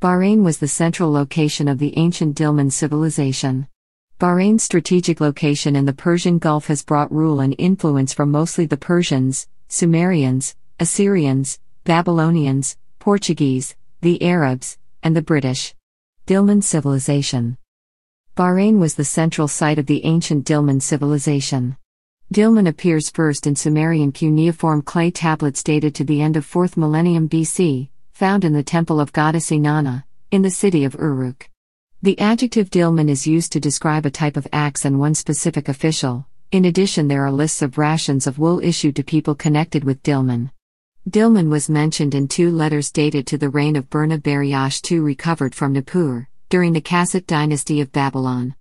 Bahrain was the central location of the ancient Dilmun civilization. Bahrain's strategic location in the Persian Gulf has brought rule and influence from mostly the Persians, Sumerians, Assyrians, Babylonians, Portuguese, the Arabs, and the British. Dilmun Civilization Bahrain was the central site of the ancient Dilmun civilization. Dilmun appears first in Sumerian cuneiform clay tablets dated to the end of 4th millennium BC, found in the temple of goddess Inanna, in the city of Uruk. The adjective Dilmun is used to describe a type of axe and one specific official. In addition, there are lists of rations of wool issued to people connected with Dilmun. Dilmun was mentioned in two letters dated to the reign of Berna Bariash II, recovered from Nippur, during the Kassite dynasty of Babylon.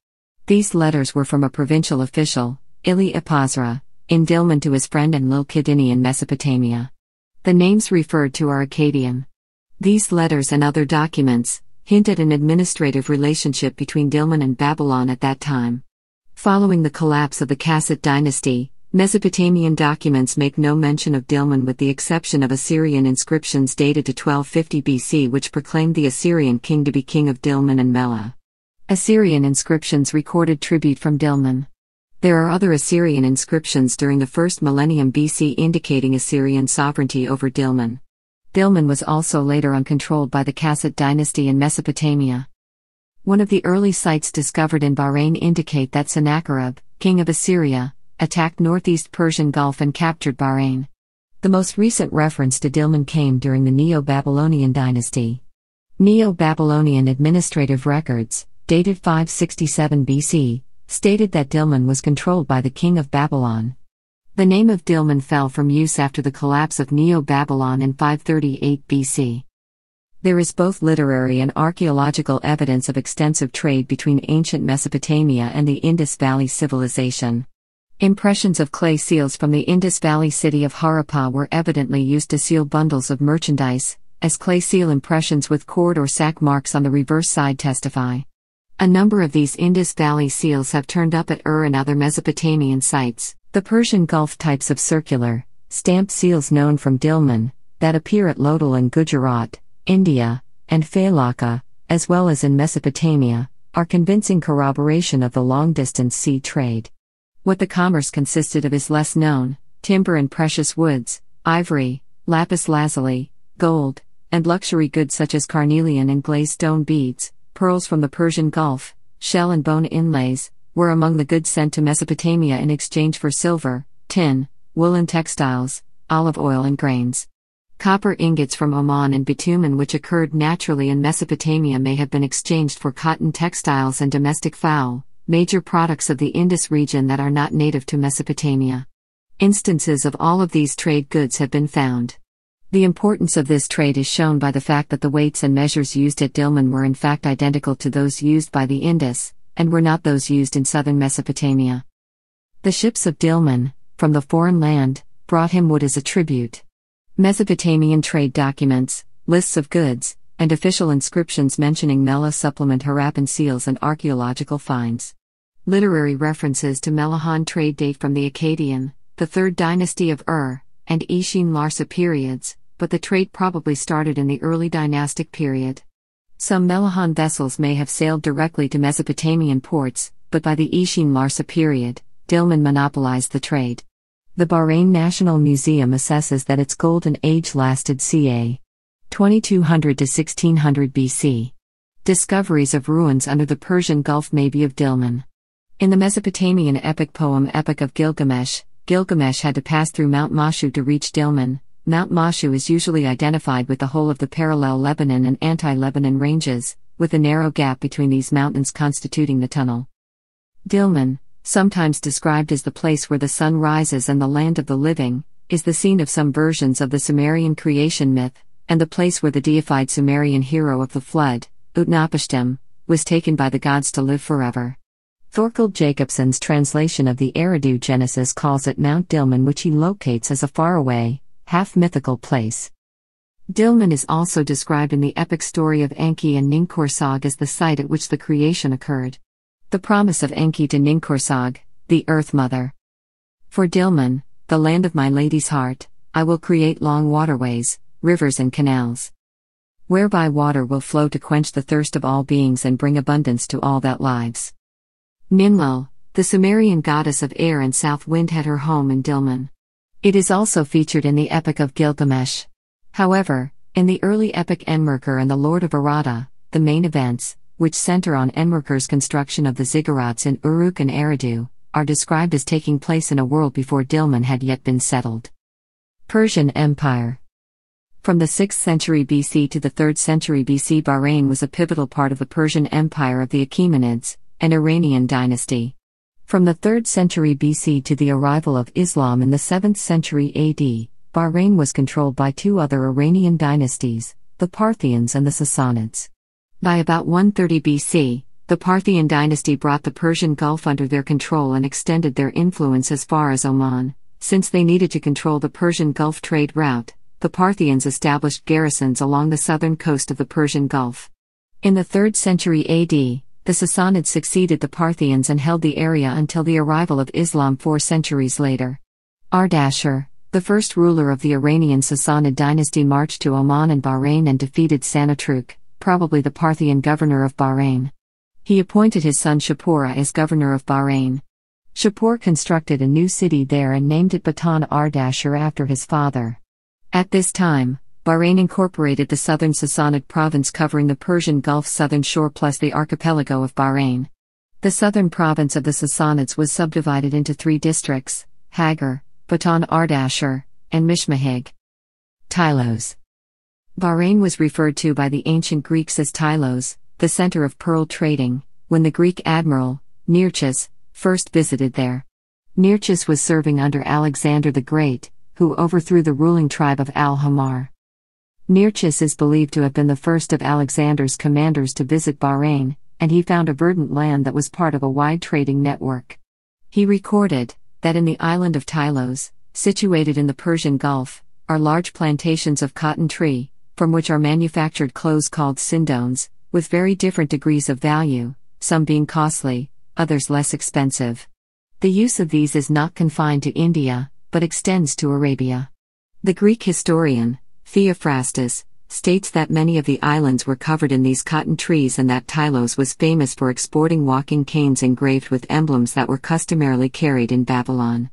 These letters were from a provincial official, Ili Epazra, in Dilmun to his friend Lil Kidini in Mesopotamia. The names referred to are Akkadian. These letters and other documents hint at an administrative relationship between Dilmun and Babylon at that time. Following the collapse of the Kassite dynasty, Mesopotamian documents make no mention of Dilmun with the exception of Assyrian inscriptions dated to 1250 BC which proclaimed the Assyrian king to be king of Dilmun and Mela. Assyrian inscriptions recorded tribute from Dilmun. There are other Assyrian inscriptions during the first millennium BC indicating Assyrian sovereignty over Dilmun. Dilmun was also later on controlled by the Kassite dynasty in Mesopotamia. One of the early sites discovered in Bahrain indicate that Sennacherib, king of Assyria, attacked northeast Persian Gulf and captured Bahrain. The most recent reference to Dilmun came during the Neo-Babylonian dynasty. Neo-Babylonian administrative records, dated 567 BC, stated that Dilmun was controlled by the king of Babylon, the name of Dilmun fell from use after the collapse of Neo Babylon in 538 BC. There is both literary and archaeological evidence of extensive trade between ancient Mesopotamia and the Indus Valley civilization. Impressions of clay seals from the Indus Valley city of Harappa were evidently used to seal bundles of merchandise, as clay seal impressions with cord or sack marks on the reverse side testify. A number of these Indus Valley seals have turned up at Ur and other Mesopotamian sites. The Persian Gulf types of circular, stamped seals known from Dilmun, that appear at Lodal in Gujarat, India, and Failaka, as well as in Mesopotamia, are convincing corroboration of the long distance sea trade. What the commerce consisted of is less known timber and precious woods, ivory, lapis lazuli, gold, and luxury goods such as carnelian and glazed stone beads, pearls from the Persian Gulf, shell and bone inlays, were among the goods sent to Mesopotamia in exchange for silver, tin, woolen textiles, olive oil, and grains. Copper ingots from Oman and bitumen, which occurred naturally in Mesopotamia, may have been exchanged for cotton textiles and domestic fowl, major products of the Indus region that are not native to Mesopotamia. Instances of all of these trade goods have been found. The importance of this trade is shown by the fact that the weights and measures used at Dilmun were in fact identical to those used by the Indus, and were not those used in southern Mesopotamia. The ships of Dilmun, from the foreign land, brought him wood as a tribute. Mesopotamian trade documents, lists of goods, and official inscriptions mentioning Mela supplement Harappan seals and archaeological finds. Literary references to Melahan trade date from the Akkadian, the Third Dynasty of Ur, and Ishin Larsa periods, but the trade probably started in the early dynastic period. Some Melahan vessels may have sailed directly to Mesopotamian ports, but by the Ishin Larsa period, Dilmun monopolized the trade. The Bahrain National Museum assesses that its golden age lasted ca. 2200 to 1600 BC. Discoveries of ruins under the Persian Gulf may be of Dilmun. In the Mesopotamian epic poem Epic of Gilgamesh, Gilgamesh had to pass through Mount Mashu to reach Dilmun, Mount Mashu is usually identified with the whole of the parallel Lebanon and anti Lebanon ranges, with a narrow gap between these mountains constituting the tunnel. Dilmun, sometimes described as the place where the sun rises and the land of the living, is the scene of some versions of the Sumerian creation myth, and the place where the deified Sumerian hero of the flood, Utnapishtim, was taken by the gods to live forever. Thorkel Jacobson's translation of the Eridu Genesis calls it Mount Dilmun, which he locates as a faraway, half mythical place. Dilmun is also described in the epic story of Anki and Ninkursag as the site at which the creation occurred. The promise of Anki to Ninkursag, the Earth Mother. For Dilmun, the land of my lady's heart, I will create long waterways, rivers, and canals. Whereby water will flow to quench the thirst of all beings and bring abundance to all that lives. Ninlil, the Sumerian goddess of air and south wind, had her home in Dilmun. It is also featured in the Epic of Gilgamesh. However, in the early epic Enmerkar and the Lord of Arata, the main events, which center on Enmerkar's construction of the ziggurats in Uruk and Eridu, are described as taking place in a world before Dilmun had yet been settled. Persian Empire From the 6th century BC to the 3rd century BC, Bahrain was a pivotal part of the Persian Empire of the Achaemenids, an Iranian dynasty. From the 3rd century BC to the arrival of Islam in the 7th century AD, Bahrain was controlled by two other Iranian dynasties, the Parthians and the Sassanids. By about 130 BC, the Parthian dynasty brought the Persian Gulf under their control and extended their influence as far as Oman. Since they needed to control the Persian Gulf trade route, the Parthians established garrisons along the southern coast of the Persian Gulf. In the 3rd century AD, the Sassanids succeeded the Parthians and held the area until the arrival of Islam four centuries later. Ardashir, the first ruler of the Iranian Sassanid dynasty, marched to Oman and Bahrain and defeated Sanatruk, probably the Parthian governor of Bahrain. He appointed his son Shapura as governor of Bahrain. Shapur constructed a new city there and named it Batan Ardashir after his father. At this time, Bahrain incorporated the southern Sassanid province covering the Persian Gulf southern shore plus the archipelago of Bahrain. The southern province of the Sassanids was subdivided into three districts Hagar, Batan Ardashir, and Mishmahig. Tylos. Bahrain was referred to by the ancient Greeks as Tylos, the center of pearl trading, when the Greek admiral, Nearchus, first visited there. Nearchus was serving under Alexander the Great, who overthrew the ruling tribe of Al Hamar. Nearchus is believed to have been the first of Alexander's commanders to visit Bahrain, and he found a verdant land that was part of a wide trading network. He recorded that in the island of Tylos, situated in the Persian Gulf, are large plantations of cotton tree, from which are manufactured clothes called sindones, with very different degrees of value, some being costly, others less expensive. The use of these is not confined to India, but extends to Arabia. The Greek historian, Theophrastus, states that many of the islands were covered in these cotton trees and that Tylos was famous for exporting walking canes engraved with emblems that were customarily carried in Babylon.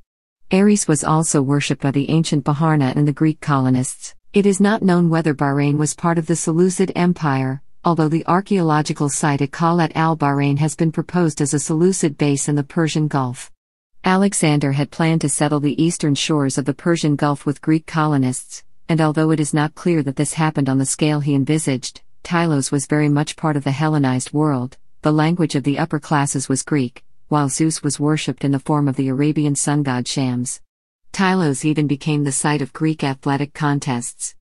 Ares was also worshipped by the ancient Baharna and the Greek colonists. It is not known whether Bahrain was part of the Seleucid Empire, although the archaeological site at Khalat al Bahrain has been proposed as a Seleucid base in the Persian Gulf. Alexander had planned to settle the eastern shores of the Persian Gulf with Greek colonists, and although it is not clear that this happened on the scale he envisaged, Tylos was very much part of the Hellenized world, the language of the upper classes was Greek, while Zeus was worshipped in the form of the Arabian sun god Shams. Tylos even became the site of Greek athletic contests.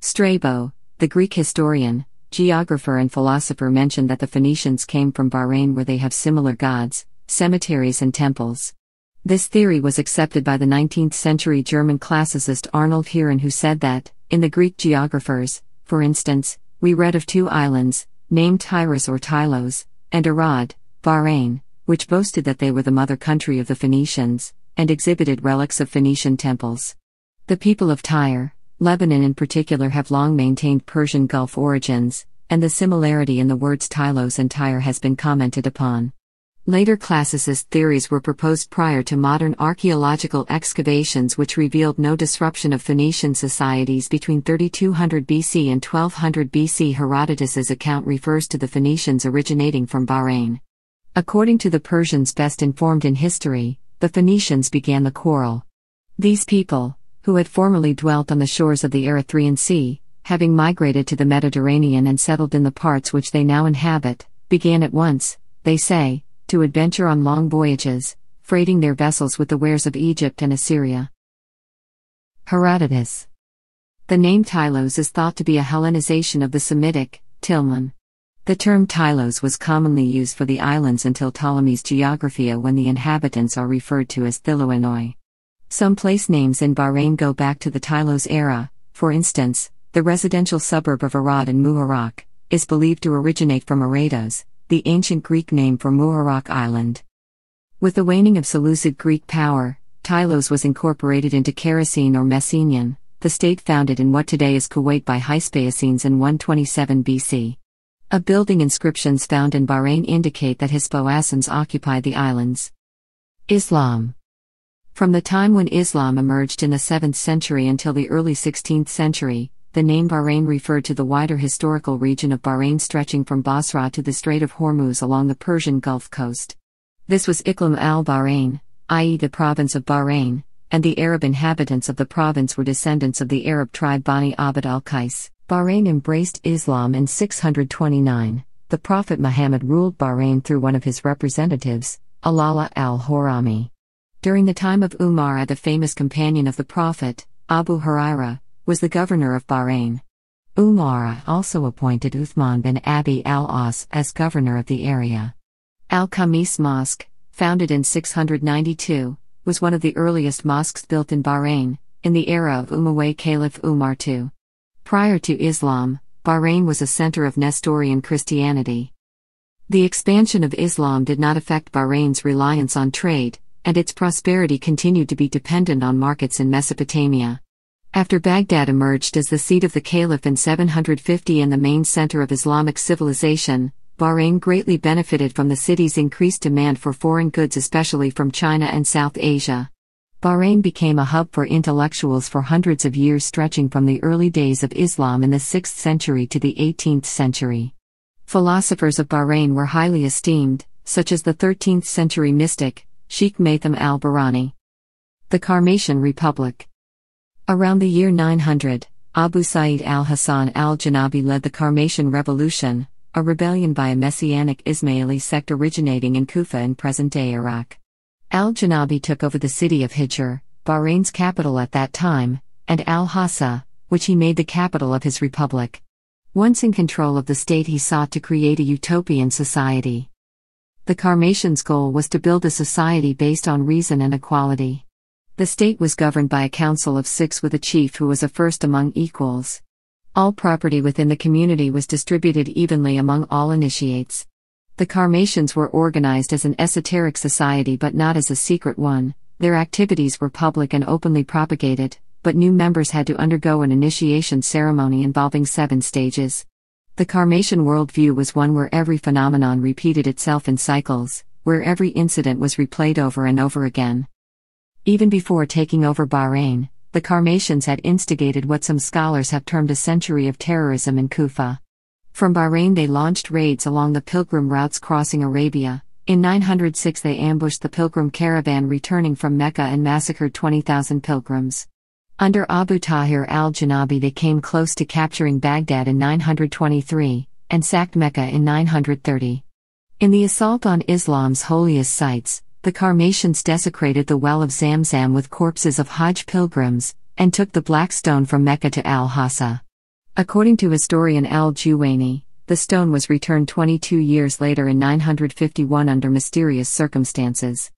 Strabo, the Greek historian, geographer, and philosopher, mentioned that the Phoenicians came from Bahrain where they have similar gods, cemeteries, and temples. This theory was accepted by the 19th century German classicist Arnold Heeren, who said that, in the Greek geographers, for instance, we read of two islands, named Tyrus or Tylos, and Arad, Bahrain, which boasted that they were the mother country of the Phoenicians, and exhibited relics of Phoenician temples. The people of Tyre, Lebanon in particular, have long maintained Persian Gulf origins, and the similarity in the words Tylos and Tyre has been commented upon. Later classicist theories were proposed prior to modern archaeological excavations which revealed no disruption of Phoenician societies between 3200 BC and 1200 BC. Herodotus's account refers to the Phoenicians originating from Bahrain. According to the Persians best informed in history, the Phoenicians began the quarrel. These people, who had formerly dwelt on the shores of the Erythraean Sea, having migrated to the Mediterranean and settled in the parts which they now inhabit, began at once, they say, to adventure on long voyages, freighting their vessels with the wares of Egypt and Assyria. Herodotus. The name Tylos is thought to be a Hellenization of the Semitic, Tilman. The term Tylos was commonly used for the islands until Ptolemy's Geographia when the inhabitants are referred to as Thiloanoi. Some place names in Bahrain go back to the Tylos era, for instance, the residential suburb of Arad in Muarak is believed to originate from Arados, the ancient Greek name for Muharok Island. With the waning of Seleucid Greek power, Tylos was incorporated into Kerosene or Messenian, the state founded in what today is Kuwait by Hyspaosines in 127 BC. A building inscriptions found in Bahrain indicate that Hispoasins occupied the islands. Islam From the time when Islam emerged in the 7th century until the early 16th century, the name Bahrain referred to the wider historical region of Bahrain stretching from Basra to the Strait of Hormuz along the Persian Gulf coast. This was Iklim al Bahrain, i.e., the province of Bahrain, and the Arab inhabitants of the province were descendants of the Arab tribe Bani Abd al Qais. Bahrain embraced Islam in 629. The Prophet Muhammad ruled Bahrain through one of his representatives, Alala al Horami. During the time of Umar, the famous companion of the Prophet, Abu Huraira, was the governor of Bahrain. Umara also appointed Uthman bin Abi al As as governor of the area. Al Khamis Mosque, founded in 692, was one of the earliest mosques built in Bahrain, in the era of Umayyad Caliph Umar II. Prior to Islam, Bahrain was a center of Nestorian Christianity. The expansion of Islam did not affect Bahrain's reliance on trade, and its prosperity continued to be dependent on markets in Mesopotamia. After Baghdad emerged as the seat of the Caliph in 750 and the main center of Islamic civilization, Bahrain greatly benefited from the city's increased demand for foreign goods, especially from China and South Asia. Bahrain became a hub for intellectuals for hundreds of years, stretching from the early days of Islam in the 6th century to the 18th century. Philosophers of Bahrain were highly esteemed, such as the 13th century mystic, Sheikh Maitham al Barani. The Karmatian Republic Around the year 900, Abu Sa'id al Hasan al Janabi led the Karmatian Revolution, a rebellion by a messianic Ismaili sect originating in Kufa in present day Iraq. Al Janabi took over the city of Hijr, Bahrain's capital at that time, and Al Hassa, which he made the capital of his republic. Once in control of the state, he sought to create a utopian society. The Karmatians' goal was to build a society based on reason and equality. The state was governed by a council of six with a chief who was a first among equals. All property within the community was distributed evenly among all initiates. The Karmatians were organized as an esoteric society but not as a secret one, their activities were public and openly propagated, but new members had to undergo an initiation ceremony involving seven stages. The Karmatian worldview was one where every phenomenon repeated itself in cycles, where every incident was replayed over and over again. Even before taking over Bahrain, the Karmatians had instigated what some scholars have termed a century of terrorism in Kufa. From Bahrain, they launched raids along the pilgrim routes crossing Arabia. In 906, they ambushed the pilgrim caravan returning from Mecca and massacred 20,000 pilgrims. Under Abu Tahir al Janabi, they came close to capturing Baghdad in 923 and sacked Mecca in 930. In the assault on Islam's holiest sites, the Carmatians desecrated the well of Zamzam with corpses of Hajj pilgrims, and took the black stone from Mecca to Al Hassa. According to historian Al Juwaini, the stone was returned 22 years later in 951 under mysterious circumstances.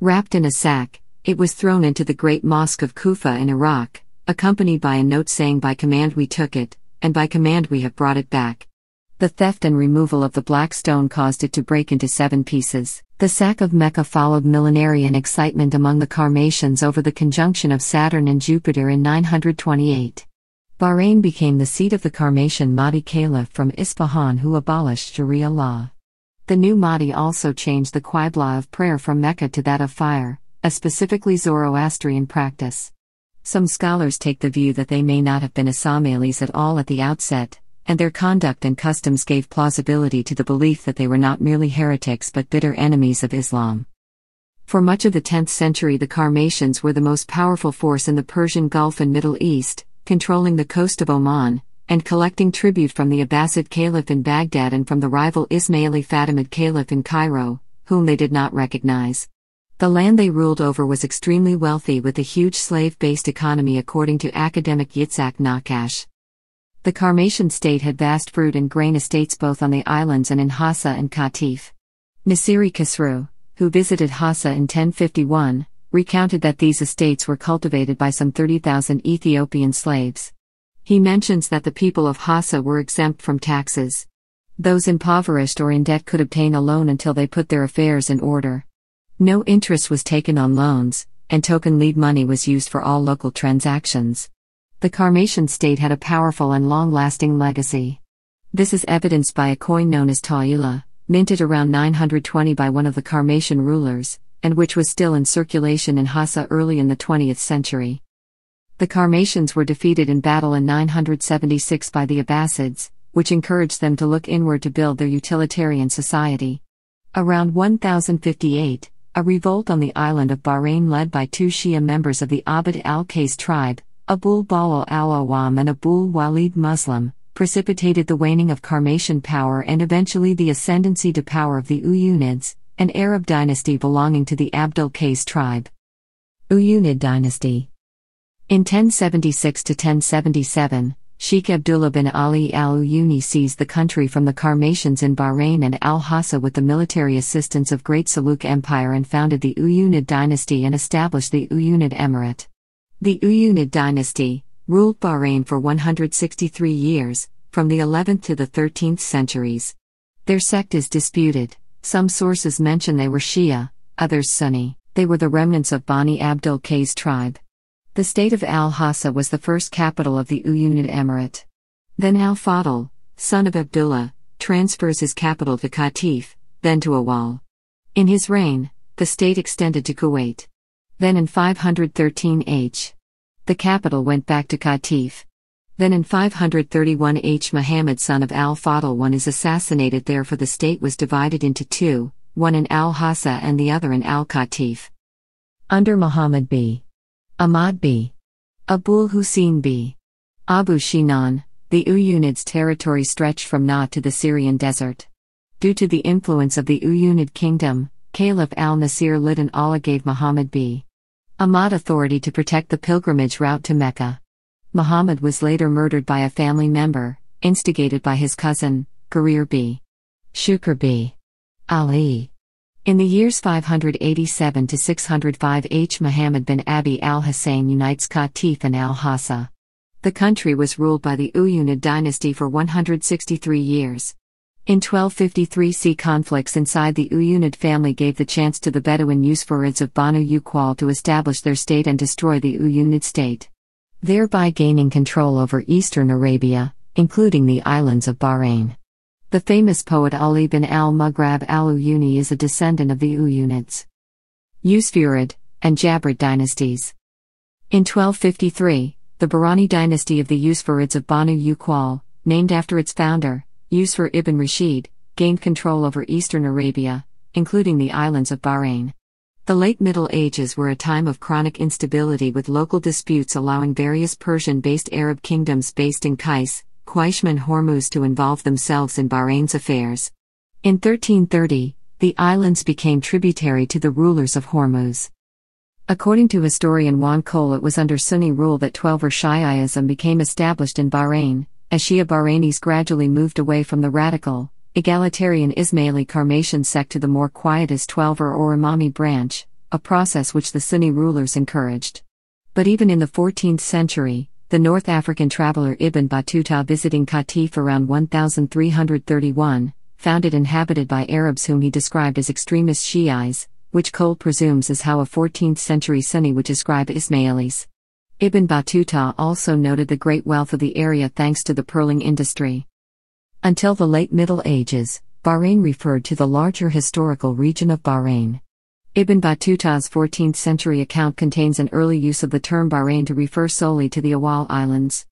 Wrapped in a sack, it was thrown into the great mosque of Kufa in Iraq, accompanied by a note saying, By command we took it, and by command we have brought it back, the theft and removal of the black stone caused it to break into seven pieces. The sack of Mecca followed millenarian and excitement among the Karmatians over the conjunction of Saturn and Jupiter in 928. Bahrain became the seat of the Karmatian Mahdi Caliph from Isfahan who abolished Sharia law. The new Mahdi also changed the Qibla of prayer from Mecca to that of fire, a specifically Zoroastrian practice. Some scholars take the view that they may not have been Ismailis at all at the outset, and their conduct and customs gave plausibility to the belief that they were not merely heretics but bitter enemies of Islam. For much of the 10th century, the Karmatians were the most powerful force in the Persian Gulf and Middle East, controlling the coast of Oman, and collecting tribute from the Abbasid Caliph in Baghdad and from the rival Ismaili Fatimid Caliph in Cairo, whom they did not recognize. The land they ruled over was extremely wealthy with a huge slave based economy, according to academic Yitzhak Nakash. The Karmatian state had vast fruit and grain estates both on the islands and in Hassa and Katif. Nasiri Kisru, who visited Hassa in 1051, recounted that these estates were cultivated by some 30,000 Ethiopian slaves. He mentions that the people of Hassa were exempt from taxes. Those impoverished or in debt could obtain a loan until they put their affairs in order. No interest was taken on loans, and token lead money was used for all local transactions the Karmatian state had a powerful and long lasting legacy. This is evidenced by a coin known as Ta'ila, minted around 920 by one of the Karmatian rulers, and which was still in circulation in Hassa early in the 20th century. The Karmatians were defeated in battle in 976 by the Abbasids, which encouraged them to look inward to build their utilitarian society. Around 1058, a revolt on the island of Bahrain led by two Shia members of the Abd al-Qais tribe, Abul Balal al Awam and Abul Walid Muslim, precipitated the waning of Karmatian power and eventually the ascendancy to power of the Uyunids, an Arab dynasty belonging to the Abdul-Qais tribe. Uyunid dynasty. In 1076 to 1077, Sheikh Abdullah bin Ali al Uyuni seized the country from the Karmatians in Bahrain and al Hassa with the military assistance of Great Seljuk Empire and founded the Uyunid dynasty and established the Uyunid Emirate. The Uyunid dynasty ruled Bahrain for 163 years, from the 11th to the 13th centuries. Their sect is disputed. Some sources mention they were Shia, others Sunni. They were the remnants of Bani Abdul Qais tribe. The state of Al Hasa was the first capital of the Uyunid Emirate. Then Al Fadl, son of Abdullah, transfers his capital to Qatif, then to Awal. In his reign, the state extended to Kuwait. Then in 513 H. The capital went back to Qatif. Then in 531 H. Muhammad son of al-Fadl I is assassinated there for the state was divided into two, one in al-Hassa and the other in al-Qatif. Under Muhammad b. Ahmad b. Abul Hussein b. Abu Shinan, the Uyunids' territory stretched from Na to the Syrian desert. Due to the influence of the Uyunid kingdom, Caliph al-Nasir lit and Allah gave Muhammad b. Ahmad authority to protect the pilgrimage route to Mecca. Muhammad was later murdered by a family member, instigated by his cousin, Gharir b. Shukr b. Ali. In the years 587 to 605 H. Muhammad bin Abi al Hussein unites Qatif and al Hassa. The country was ruled by the Uyyunid dynasty for 163 years. In 1253 c. conflicts inside the Uyunid family gave the chance to the Bedouin Usfarids of Banu Uqal to establish their state and destroy the Uyunid state, thereby gaining control over eastern Arabia, including the islands of Bahrain. The famous poet Ali bin al-Mughrab al-Uyuni is a descendant of the Uyunids. Usfurid, and Jabrid dynasties. In 1253, the Barani dynasty of the Usfurids of Banu Uqal, named after its founder, for ibn Rashid, gained control over eastern Arabia, including the islands of Bahrain. The late Middle Ages were a time of chronic instability with local disputes allowing various Persian based Arab kingdoms based in Qais, Qaish and Hormuz to involve themselves in Bahrain's affairs. In 1330, the islands became tributary to the rulers of Hormuz. According to historian Juan Cole, it was under Sunni rule that Twelver Shiaism became established in Bahrain, as Shia Bahrainis gradually moved away from the radical, egalitarian Ismaili Karmatian sect to the more quietist Twelver or Imami branch, a process which the Sunni rulers encouraged. But even in the 14th century, the North African traveler Ibn Battuta visiting Qatif around 1331, found it inhabited by Arabs whom he described as extremist Shiites, which Cole presumes is how a 14th century Sunni would describe Ismailis. Ibn Battuta also noted the great wealth of the area thanks to the pearling industry. Until the late Middle Ages, Bahrain referred to the larger historical region of Bahrain. Ibn Battuta's 14th century account contains an early use of the term Bahrain to refer solely to the Awal Islands.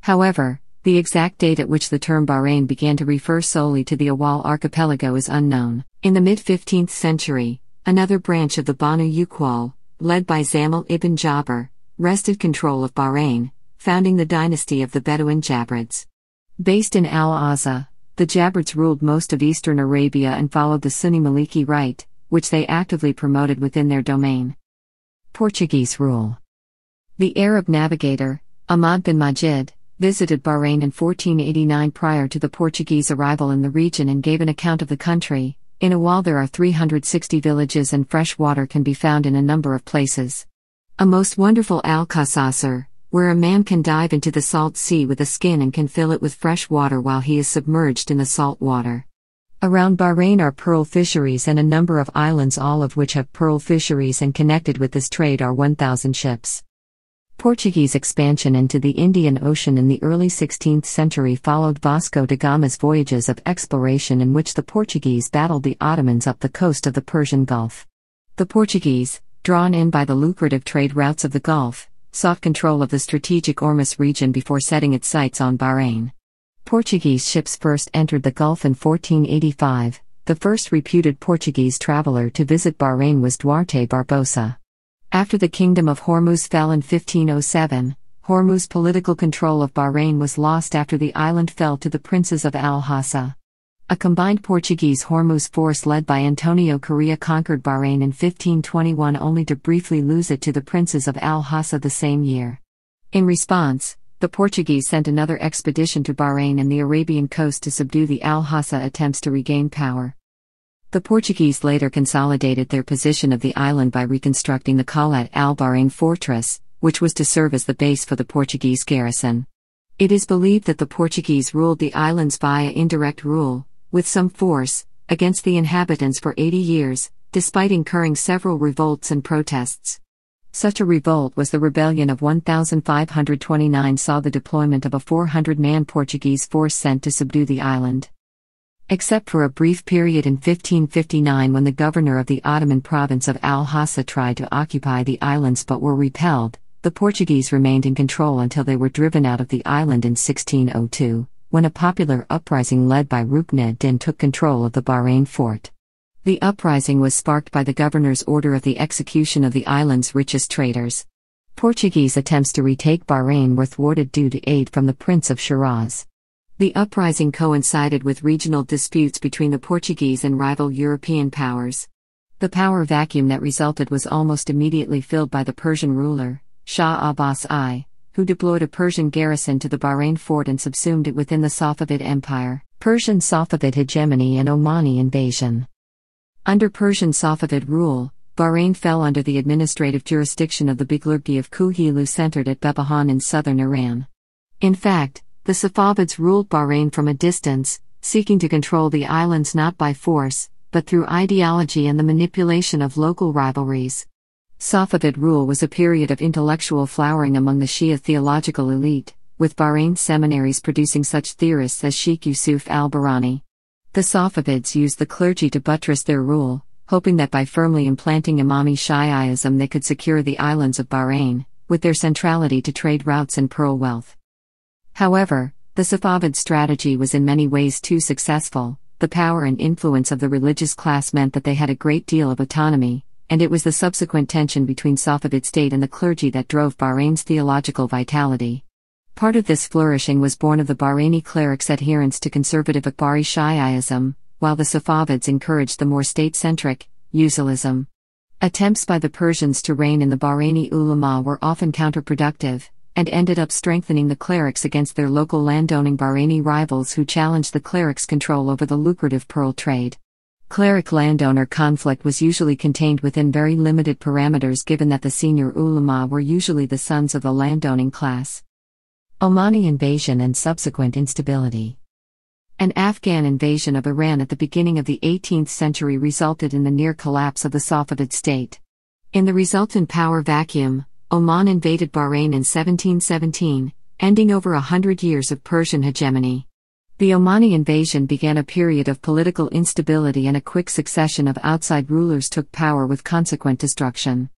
However, the exact date at which the term Bahrain began to refer solely to the Awal archipelago is unknown. In the mid 15th century, another branch of the Banu Uqal, led by Zamal ibn Jabir, wrested control of Bahrain, founding the dynasty of the Bedouin Jabrids. Based in Al Azza, the Jabrids ruled most of eastern Arabia and followed the Sunni Maliki rite, which they actively promoted within their domain. Portuguese rule. The Arab navigator, Ahmad bin Majid, visited Bahrain in 1489 prior to the Portuguese arrival in the region and gave an account of the country. In a while, there are 360 villages, and fresh water can be found in a number of places. A most wonderful alcasacer, where a man can dive into the salt sea with a skin and can fill it with fresh water while he is submerged in the salt water. Around Bahrain are pearl fisheries and a number of islands, all of which have pearl fisheries, and connected with this trade are 1,000 ships. Portuguese expansion into the Indian Ocean in the early 16th century followed Vasco da Gama's voyages of exploration in which the Portuguese battled the Ottomans up the coast of the Persian Gulf. The Portuguese, drawn in by the lucrative trade routes of the Gulf, sought control of the strategic Ormus region before setting its sights on Bahrain. Portuguese ships first entered the Gulf in 1485. The first reputed Portuguese traveler to visit Bahrain was Duarte Barbosa. After the Kingdom of Hormuz fell in 1507, Hormuz's political control of Bahrain was lost after the island fell to the princes of Al Hasa. A combined Portuguese Hormuz force led by Antonio Correa conquered Bahrain in 1521 only to briefly lose it to the princes of Al Hassa the same year. In response, the Portuguese sent another expedition to Bahrain and the Arabian coast to subdue the Al Hassa attempts to regain power. The Portuguese later consolidated their position of the island by reconstructing the Khalat al Bahrain fortress, which was to serve as the base for the Portuguese garrison. It is believed that the Portuguese ruled the islands via indirect rule, with some force, against the inhabitants for 80 years, despite incurring several revolts and protests. Such a revolt was the rebellion of 1529 saw the deployment of a 400-man Portuguese force sent to subdue the island. Except for a brief period in 1559 when the governor of the Ottoman province of Al-Hassa tried to occupy the islands but were repelled, the Portuguese remained in control until they were driven out of the island in 1602 when a popular uprising led by Rukn Din took control of the Bahrain fort. The uprising was sparked by the governor's order of the execution of the island's richest traders. Portuguese attempts to retake Bahrain were thwarted due to aid from the Prince of Shiraz. The uprising coincided with regional disputes between the Portuguese and rival European powers. The power vacuum that resulted was almost immediately filled by the Persian ruler, Shah Abbas I who deployed a Persian garrison to the Bahrain fort and subsumed it within the Safavid Empire, Persian Safavid hegemony, and Omani invasion. Under Persian Safavid rule, Bahrain fell under the administrative jurisdiction of the Biglurgi of Kuhilu centered at Bebahan in southern Iran. In fact, the Safavids ruled Bahrain from a distance, seeking to control the islands not by force, but through ideology and the manipulation of local rivalries. Safavid rule was a period of intellectual flowering among the Shia theological elite, with Bahrain seminaries producing such theorists as Sheikh Yusuf al Barani. The Safavids used the clergy to buttress their rule, hoping that by firmly implanting Imami Shiaism they could secure the islands of Bahrain, with their centrality to trade routes and pearl wealth. However, the Safavid strategy was in many ways too successful. The power and influence of the religious class meant that they had a great deal of autonomy, and it was the subsequent tension between Safavid state and the clergy that drove Bahrain's theological vitality. Part of this flourishing was born of the Bahraini cleric's adherence to conservative Akbari Shiaism, while the Safavids encouraged the more state centric, Usulism. Attempts by the Persians to reign in the Bahraini ulama were often counterproductive, and ended up strengthening the clerics against their local landowning Bahraini rivals who challenged the clerics' control over the lucrative pearl trade. Cleric landowner conflict was usually contained within very limited parameters given that the senior ulama were usually the sons of the landowning class. Omani invasion and subsequent instability. An Afghan invasion of Iran at the beginning of the 18th century resulted in the near collapse of the Safavid state. In the resultant power vacuum, Oman invaded Bahrain in 1717, ending over a hundred years of Persian hegemony. The Omani invasion began a period of political instability and a quick succession of outside rulers took power with consequent destruction.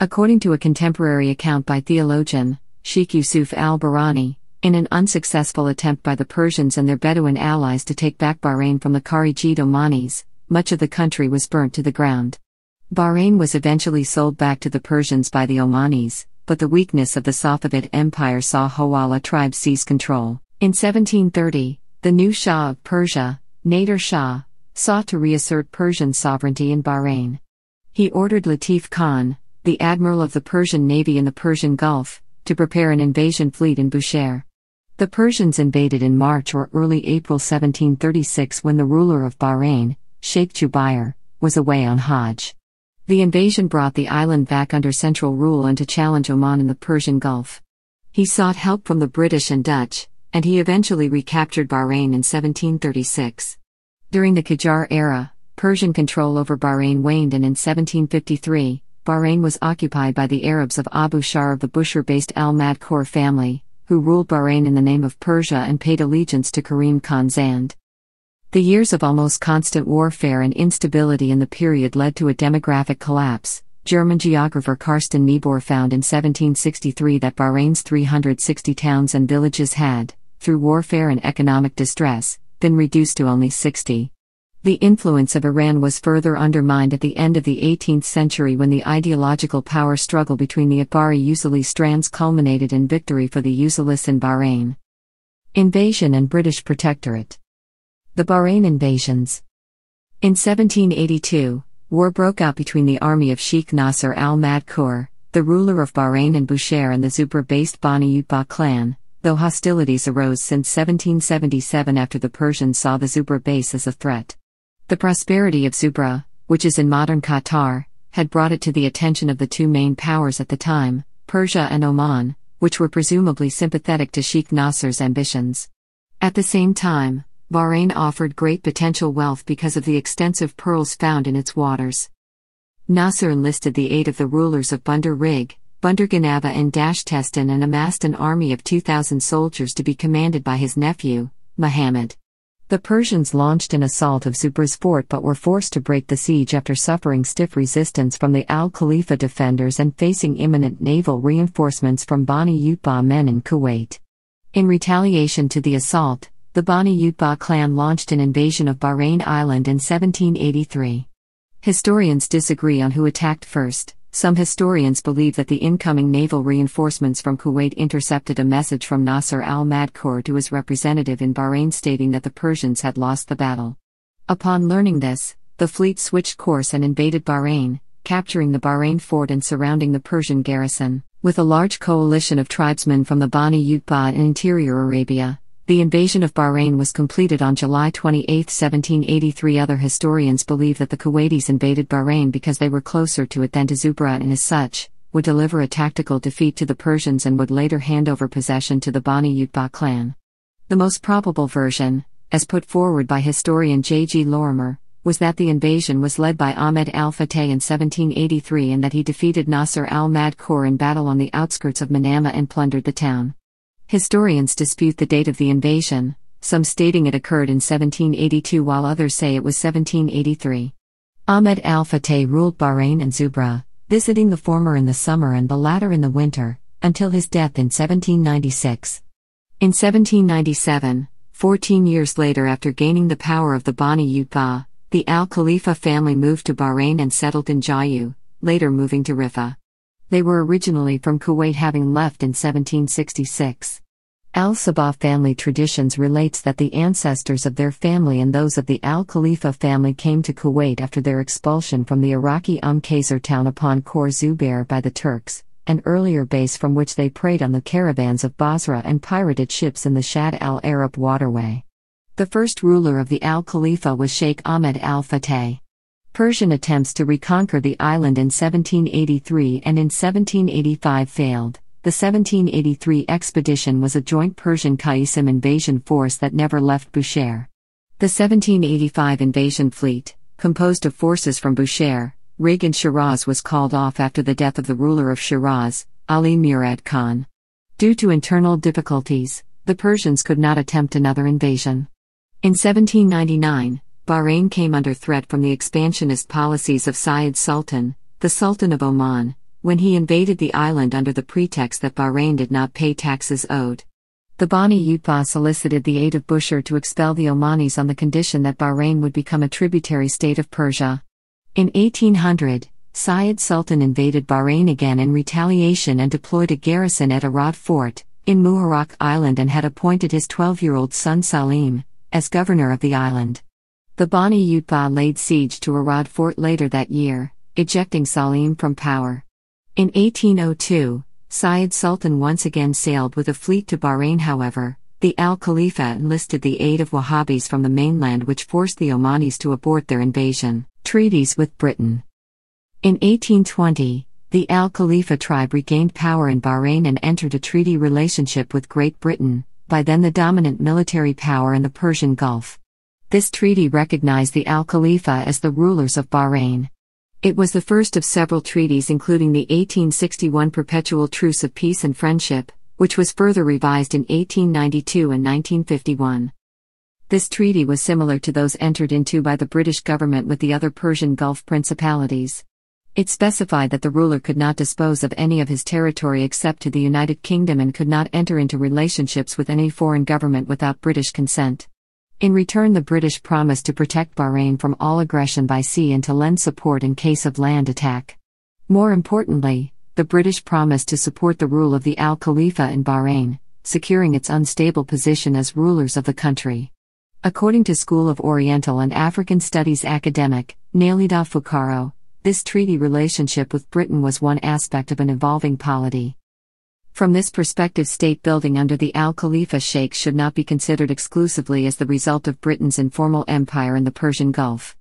According to a contemporary account by theologian, Sheikh Yusuf al-Barani, in an unsuccessful attempt by the Persians and their Bedouin allies to take back Bahrain from the Kharijid Omanis, much of the country was burnt to the ground. Bahrain was eventually sold back to the Persians by the Omanis, but the weakness of the Safavid Empire saw Hawala tribes seize control. In 1730, the new Shah of Persia, Nader Shah, sought to reassert Persian sovereignty in Bahrain. He ordered Latif Khan, the admiral of the Persian navy in the Persian Gulf, to prepare an invasion fleet in Bushehr. The Persians invaded in March or early April 1736 when the ruler of Bahrain, Sheikh Jubair, was away on Hajj. The invasion brought the island back under central rule and to challenge Oman in the Persian Gulf. He sought help from the British and Dutch, and he eventually recaptured Bahrain in 1736. During the Qajar era, Persian control over Bahrain waned and in 1753, Bahrain was occupied by the Arabs of Abu Shar of the bushir based Al Madkhor family, who ruled Bahrain in the name of Persia and paid allegiance to Karim Khan Zand. The years of almost constant warfare and instability in the period led to a demographic collapse. German geographer Karsten Niebuhr found in 1763 that Bahrain's 360 towns and villages had through warfare and economic distress, been reduced to only 60. The influence of Iran was further undermined at the end of the 18th century when the ideological power struggle between the Atbari Usuli strands culminated in victory for the Usulis in Bahrain. Invasion and British Protectorate. The Bahrain Invasions. In 1782, war broke out between the army of Sheikh Nasser al Madkur, the ruler of Bahrain and Bushehr, and the zubra based Bani Utbah clan, though hostilities arose since 1777 after the Persians saw the Zubra base as a threat. The prosperity of Zubra, which is in modern Qatar, had brought it to the attention of the two main powers at the time, Persia and Oman, which were presumably sympathetic to Sheikh Nasser's ambitions. At the same time, Bahrain offered great potential wealth because of the extensive pearls found in its waters. Nasser enlisted the aid of the rulers of Bundar Rig, Bunderganava and Dashtestan and amassed an army of 2,000 soldiers to be commanded by his nephew, Muhammad. The Persians launched an assault of Zubra's fort but were forced to break the siege after suffering stiff resistance from the Al Khalifa defenders and facing imminent naval reinforcements from Bani Utbah men in Kuwait. In retaliation to the assault, the Bani Utbah clan launched an invasion of Bahrain Island in 1783. Historians disagree on who attacked first. Some historians believe that the incoming naval reinforcements from Kuwait intercepted a message from Nasser al Madkor to his representative in Bahrain stating that the Persians had lost the battle. Upon learning this, the fleet switched course and invaded Bahrain, capturing the Bahrain fort and surrounding the Persian garrison, with a large coalition of tribesmen from the Bani Utbah in interior Arabia, the invasion of Bahrain was completed on July 28, 1783. Other historians believe that the Kuwaitis invaded Bahrain because they were closer to it than to and as such, would deliver a tactical defeat to the Persians and would later hand over possession to the Bani Utbah clan. The most probable version, as put forward by historian J. G. Lorimer, was that the invasion was led by Ahmed al-Fateh in 1783 and that he defeated Nasser al-Madkor in battle on the outskirts of Manama and plundered the town. Historians dispute the date of the invasion, some stating it occurred in 1782 while others say it was 1783. Ahmed al Fateh ruled Bahrain and Zubra, visiting the former in the summer and the latter in the winter, until his death in 1796. In 1797, 14 years later after gaining the power of the Bani Yutba, the Al Khalifa family moved to Bahrain and settled in Jayu, later moving to Rifa. They were originally from Kuwait, having left in 1766. Al Sabah family traditions relates that the ancestors of their family and those of the Al Khalifa family came to Kuwait after their expulsion from the Iraqi Umm Qasr town upon Khor Zubair by the Turks, an earlier base from which they preyed on the caravans of Basra and pirated ships in the Shad al Arab waterway. The first ruler of the Al Khalifa was Sheikh Ahmed al Fateh. Persian attempts to reconquer the island in 1783 and in 1785 failed. The 1783 expedition was a joint Persian Qaisim invasion force that never left Boucher. The 1785 invasion fleet, composed of forces from Boucher, Rig, and Shiraz, was called off after the death of the ruler of Shiraz, Ali Murad Khan. Due to internal difficulties, the Persians could not attempt another invasion. In 1799, Bahrain came under threat from the expansionist policies of Syed Sultan, the Sultan of Oman, when he invaded the island under the pretext that Bahrain did not pay taxes owed. The Bani Utbah solicited the aid of Bushehr to expel the Omanis on the condition that Bahrain would become a tributary state of Persia. In 1800, Syed Sultan invaded Bahrain again in retaliation and deployed a garrison at Arad Fort, in Muharraq Island, and had appointed his 12 year old son Salim as governor of the island. The Bani Yudba laid siege to Arad Fort later that year, ejecting Salim from power. In 1802, Syed Sultan once again sailed with a fleet to Bahrain, however, the Al Khalifa enlisted the aid of Wahhabis from the mainland, which forced the Omanis to abort their invasion. Treaties with Britain. In 1820, the Al Khalifa tribe regained power in Bahrain and entered a treaty relationship with Great Britain, by then the dominant military power in the Persian Gulf. This treaty recognized the Al Khalifa as the rulers of Bahrain. It was the first of several treaties, including the 1861 Perpetual Truce of Peace and Friendship, which was further revised in 1892 and 1951. This treaty was similar to those entered into by the British government with the other Persian Gulf principalities. It specified that the ruler could not dispose of any of his territory except to the United Kingdom and could not enter into relationships with any foreign government without British consent. In return, the British promised to protect Bahrain from all aggression by sea and to lend support in case of land attack. More importantly, the British promised to support the rule of the Al Khalifa in Bahrain, securing its unstable position as rulers of the country. According to School of Oriental and African Studies academic Nalida Fukaro, this treaty relationship with Britain was one aspect of an evolving polity. From this perspective, state building under the Al Khalifa Sheikh should not be considered exclusively as the result of Britain's informal empire in the Persian Gulf.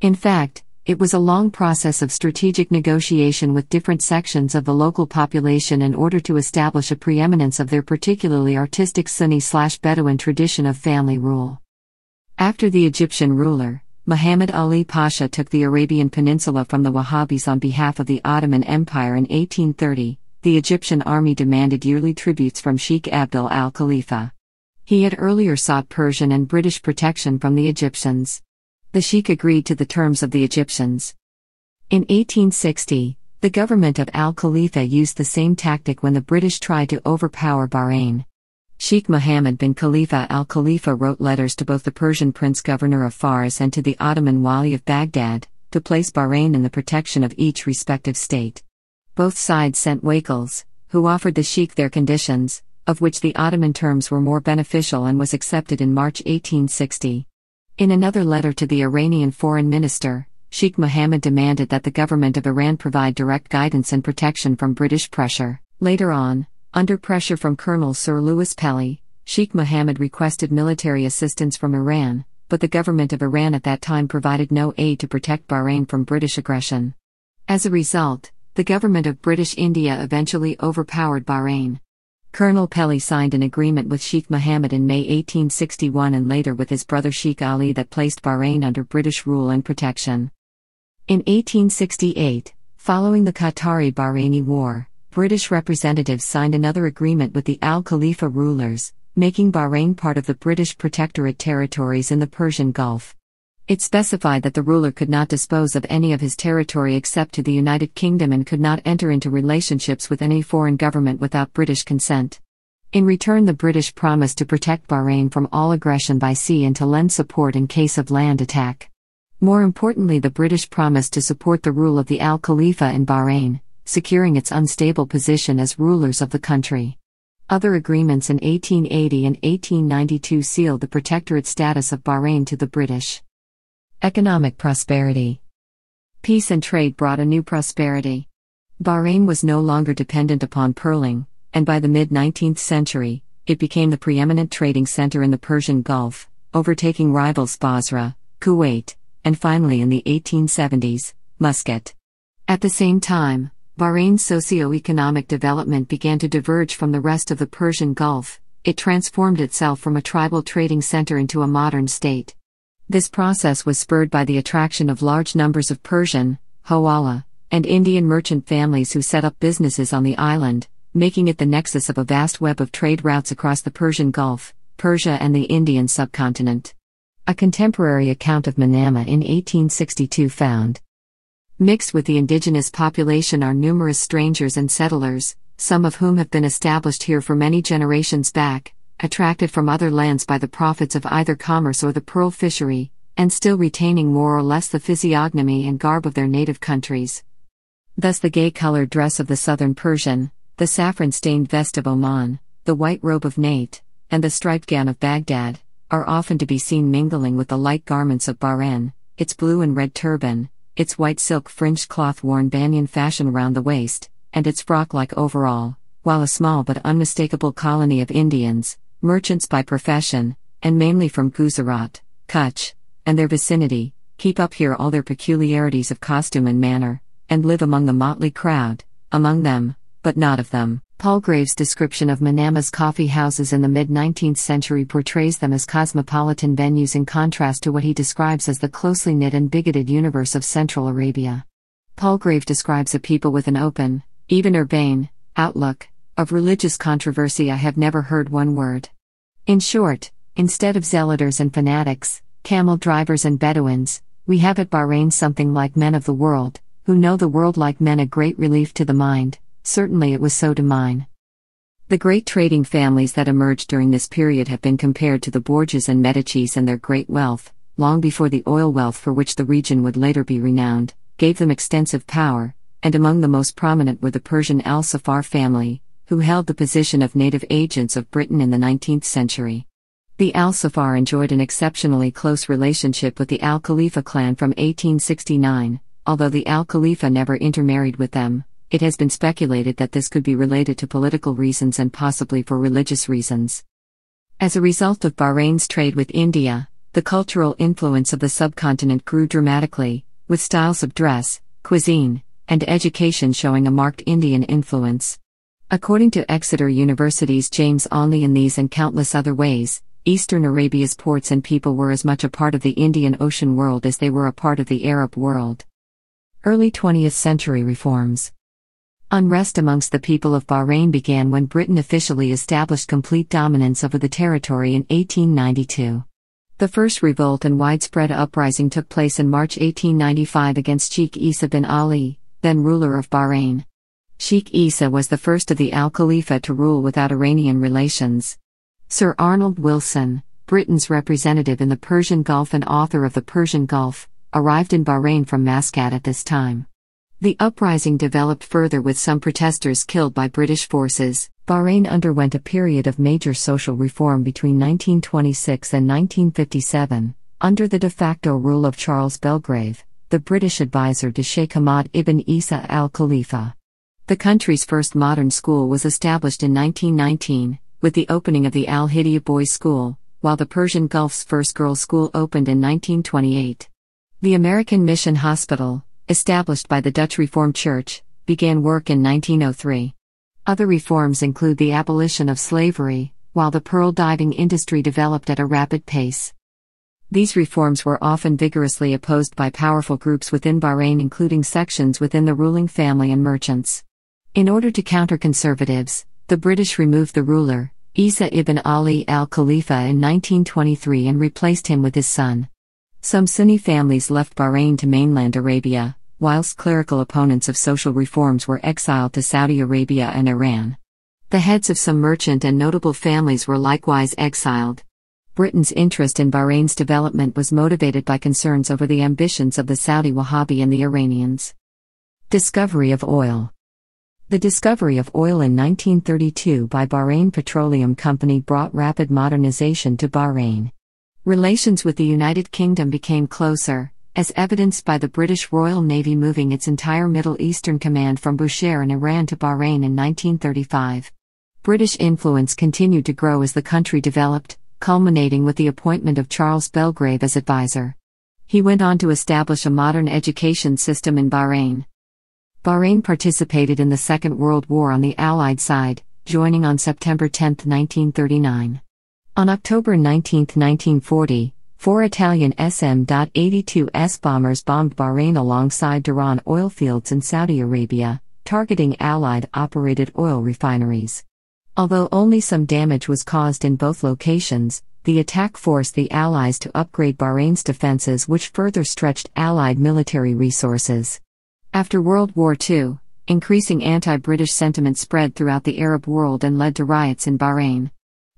In fact, it was a long process of strategic negotiation with different sections of the local population in order to establish a preeminence of their particularly artistic Sunni slash Bedouin tradition of family rule. After the Egyptian ruler, Muhammad Ali Pasha took the Arabian Peninsula from the Wahhabis on behalf of the Ottoman Empire in 1830, the Egyptian army demanded yearly tributes from Sheikh Abdul al Khalifa. He had earlier sought Persian and British protection from the Egyptians. The Sheikh agreed to the terms of the Egyptians. In 1860, the government of al Khalifa used the same tactic when the British tried to overpower Bahrain. Sheikh Mohammed bin Khalifa al Khalifa wrote letters to both the Persian prince governor of Fars and to the Ottoman wali of Baghdad, to place Bahrain in the protection of each respective state both sides sent Wakels, who offered the sheikh their conditions, of which the Ottoman terms were more beneficial and was accepted in March 1860. In another letter to the Iranian foreign minister, Sheikh Mohammed demanded that the government of Iran provide direct guidance and protection from British pressure. Later on, under pressure from Colonel Sir Louis Pelly, Sheikh Mohammed requested military assistance from Iran, but the government of Iran at that time provided no aid to protect Bahrain from British aggression. As a result, the government of British India eventually overpowered Bahrain. Colonel Pelly signed an agreement with Sheikh Mohammed in May 1861 and later with his brother Sheikh Ali that placed Bahrain under British rule and protection. In 1868, following the Qatari Bahraini War, British representatives signed another agreement with the Al Khalifa rulers, making Bahrain part of the British Protectorate territories in the Persian Gulf. It specified that the ruler could not dispose of any of his territory except to the United Kingdom and could not enter into relationships with any foreign government without British consent. In return, the British promised to protect Bahrain from all aggression by sea and to lend support in case of land attack. More importantly, the British promised to support the rule of the Al Khalifa in Bahrain, securing its unstable position as rulers of the country. Other agreements in 1880 and 1892 sealed the protectorate status of Bahrain to the British. Economic prosperity. Peace and trade brought a new prosperity. Bahrain was no longer dependent upon pearling, and by the mid 19th century, it became the preeminent trading center in the Persian Gulf, overtaking rivals Basra, Kuwait, and finally in the 1870s, Muscat. At the same time, Bahrain's socio-economic development began to diverge from the rest of the Persian Gulf, it transformed itself from a tribal trading center into a modern state. This process was spurred by the attraction of large numbers of Persian, Hawala, and Indian merchant families who set up businesses on the island, making it the nexus of a vast web of trade routes across the Persian Gulf, Persia, and the Indian subcontinent. A contemporary account of Manama in 1862 found. Mixed with the indigenous population are numerous strangers and settlers, some of whom have been established here for many generations back, attracted from other lands by the profits of either commerce or the pearl fishery, and still retaining more or less the physiognomy and garb of their native countries. Thus, the gay colored dress of the southern Persian, the saffron stained vest of Oman, the white robe of Nate, and the striped gown of Baghdad, are often to be seen mingling with the light garments of Bahrain, its blue and red turban, its white silk fringed cloth worn banyan fashion round the waist, and its frock like overall, while a small but unmistakable colony of Indians, merchants by profession, and mainly from Guzerat, Kutch, and their vicinity, keep up here all their peculiarities of costume and manner, and live among the motley crowd, among them, but not of them. Palgrave's description of Manama's coffee houses in the mid 19th century portrays them as cosmopolitan venues in contrast to what he describes as the closely knit and bigoted universe of Central Arabia. Palgrave describes a people with an open, even urbane, outlook. Of religious controversy, I have never heard one word. In short, instead of zealoters and fanatics, camel drivers and Bedouins, we have at Bahrain something like men of the world, who know the world like men a great relief to the mind, certainly it was so to mine. The great trading families that emerged during this period have been compared to the Borgias and Medicis and their great wealth, long before the oil wealth for which the region would later be renowned, gave them extensive power, and among the most prominent were the Persian al Safar family, who held the position of native agents of Britain in the 19th century. The Al Safar enjoyed an exceptionally close relationship with the Al Khalifa clan from 1869, although the Al Khalifa never intermarried with them. It has been speculated that this could be related to political reasons and possibly for religious reasons. As a result of Bahrain's trade with India, the cultural influence of the subcontinent grew dramatically, with styles of dress, cuisine, and education showing a marked Indian influence. According to Exeter University's James Onley, in these and countless other ways, Eastern Arabia's ports and people were as much a part of the Indian Ocean world as they were a part of the Arab world. Early 20th century reforms. Unrest amongst the people of Bahrain began when Britain officially established complete dominance over the territory in 1892. The first revolt and widespread uprising took place in March 1895 against Sheikh Isa bin Ali, then ruler of Bahrain. Sheikh Isa was the first of the Al Khalifa to rule without Iranian relations. Sir Arnold Wilson, Britain's representative in the Persian Gulf and author of The Persian Gulf, arrived in Bahrain from Muscat at this time. The uprising developed further with some protesters killed by British forces. Bahrain underwent a period of major social reform between 1926 and 1957, under the de facto rule of Charles Belgrave, the British advisor to Sheikh Ahmad ibn Isa al Khalifa. The country's first modern school was established in 1919, with the opening of the Al Hidia Boys' School, while the Persian Gulf's first girls' school opened in 1928. The American Mission Hospital, established by the Dutch Reformed Church, began work in 1903. Other reforms include the abolition of slavery, while the pearl diving industry developed at a rapid pace. These reforms were often vigorously opposed by powerful groups within Bahrain, including sections within the ruling family and merchants. In order to counter conservatives, the British removed the ruler, Isa ibn Ali al Khalifa, in 1923 and replaced him with his son. Some Sunni families left Bahrain to mainland Arabia, whilst clerical opponents of social reforms were exiled to Saudi Arabia and Iran. The heads of some merchant and notable families were likewise exiled. Britain's interest in Bahrain's development was motivated by concerns over the ambitions of the Saudi Wahhabi and the Iranians. Discovery of oil. The discovery of oil in 1932 by Bahrain Petroleum Company brought rapid modernization to Bahrain. Relations with the United Kingdom became closer, as evidenced by the British Royal Navy moving its entire Middle Eastern command from Bushehr in Iran to Bahrain in 1935. British influence continued to grow as the country developed, culminating with the appointment of Charles Belgrave as advisor. He went on to establish a modern education system in Bahrain. Bahrain participated in the Second World War on the Allied side, joining on September 10, 1939. On October 19, 1940, four Italian SM.82S bombers bombed Bahrain alongside Duran oil fields in Saudi Arabia, targeting Allied operated oil refineries. Although only some damage was caused in both locations, the attack forced the Allies to upgrade Bahrain's defenses, which further stretched Allied military resources. After World War II, increasing anti British sentiment spread throughout the Arab world and led to riots in Bahrain.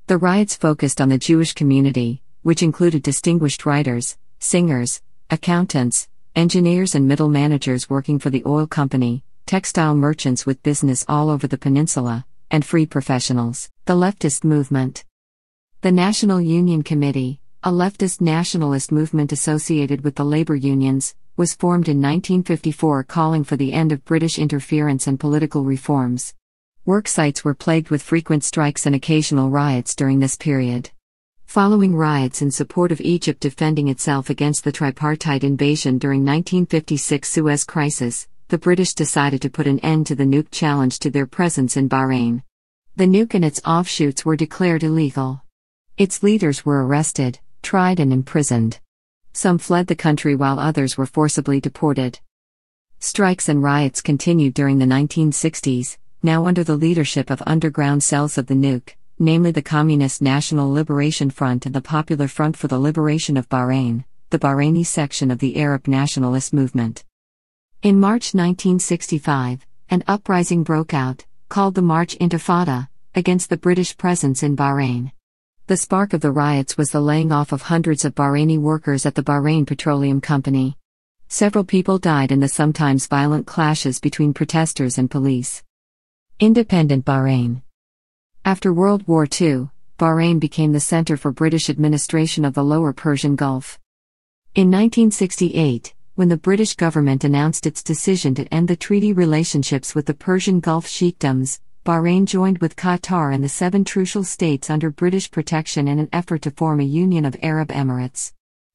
The riots focused on the Jewish community, which included distinguished writers, singers, accountants, engineers, and middle managers working for the oil company, textile merchants with business all over the peninsula, and free professionals. The leftist movement. The National Union Committee, a leftist nationalist movement associated with the labor unions, was formed in 1954 calling for the end of British interference and political reforms. Work sites were plagued with frequent strikes and occasional riots during this period. Following riots in support of Egypt defending itself against the tripartite invasion during 1956 Suez Crisis, the British decided to put an end to the nuke challenge to their presence in Bahrain. The nuke and its offshoots were declared illegal. Its leaders were arrested, tried and imprisoned. Some fled the country while others were forcibly deported. Strikes and riots continued during the 1960s, now under the leadership of underground cells of the nuke, namely the Communist National Liberation Front and the Popular Front for the Liberation of Bahrain, the Bahraini section of the Arab nationalist movement. In March 1965, an uprising broke out, called the March Intifada, against the British presence in Bahrain. The spark of the riots was the laying off of hundreds of Bahraini workers at the Bahrain Petroleum Company. Several people died in the sometimes violent clashes between protesters and police. Independent Bahrain After World War II, Bahrain became the center for British administration of the lower Persian Gulf. In 1968, when the British government announced its decision to end the treaty relationships with the Persian Gulf sheikdoms, Bahrain joined with Qatar and the seven Trucial states under British protection in an effort to form a Union of Arab Emirates.